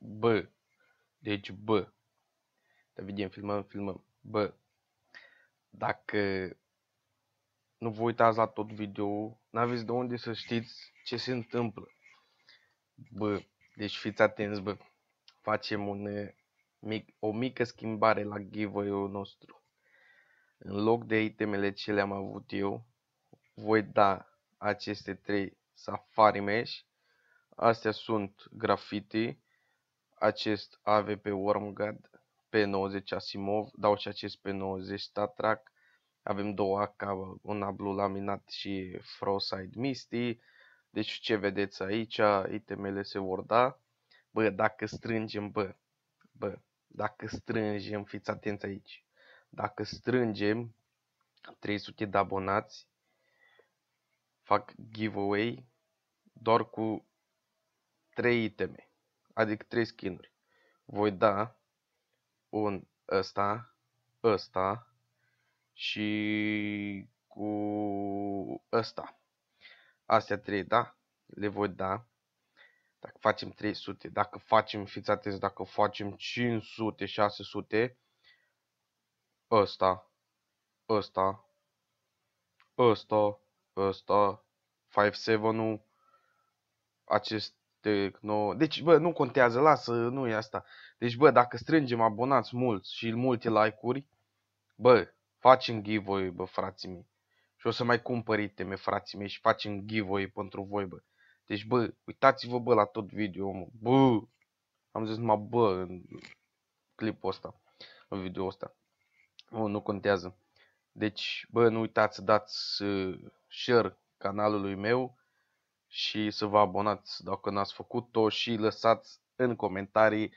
B. Deci B. Da, vedem, filmăm, filmăm. B. Dacă nu vă uitați la tot video, n-aveți de unde să știți ce se întâmplă. B. Deci fiți atenți, bă. Facem un, mic, o mică schimbare la giveaway-ul nostru. În loc de itemele ce le-am avut eu, voi da aceste trei Safari Mesh. Astea sunt grafitii acest AVP pe P90 Asimov, dau și acest P90 Tatrac, avem două AK, un ablu laminat și Frostside Misty, deci ce vedeți aici, itemele se vor da, bă, dacă strângem, bă, bă, dacă strângem, fiți atenți aici, dacă strângem 300 de abonați, fac giveaway doar cu 3 iteme adică 3 skinuri. Voi da un ăsta, ăsta și cu ăsta. Astea 3, da? Le voi da. Dacă facem 300, dacă facem, fiți atenți, dacă facem 500, 600, ăsta, ăsta, ăsta, ăsta, 5-7-ul, acest 7, Deci, bă, nu contează, lasă, nu e asta. Deci, bă, dacă strângem abonați mulți și multe like-uri, bă, facem giveaway, bă, frații mei. Și o să mai cumpăr iteme, frații mei, și facem giveaway pentru voi, bă. Deci, bă, uitați-vă, bă, la tot video, mă. Bă, am zis numai, bă, în clipul ăsta, în video ăsta. Nu, nu contează. Deci, bă, nu uitați să dați uh, share canalului meu și să vă abonați dacă n-ați făcut-o și lăsați în comentarii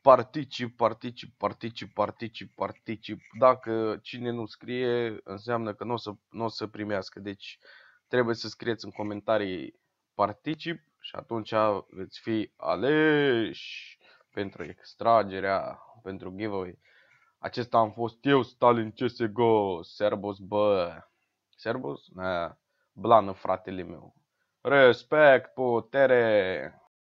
particip, particip, particip, particip, particip. Dacă cine nu scrie, înseamnă că nu o să, n-o să primească. Deci trebuie să scrieți în comentarii particip și atunci veți fi aleși pentru extragerea, pentru giveaway. Acesta am fost eu, Stalin CSGO, Serbos, bă, Serbos? blană, fratele meu. Respect, putere!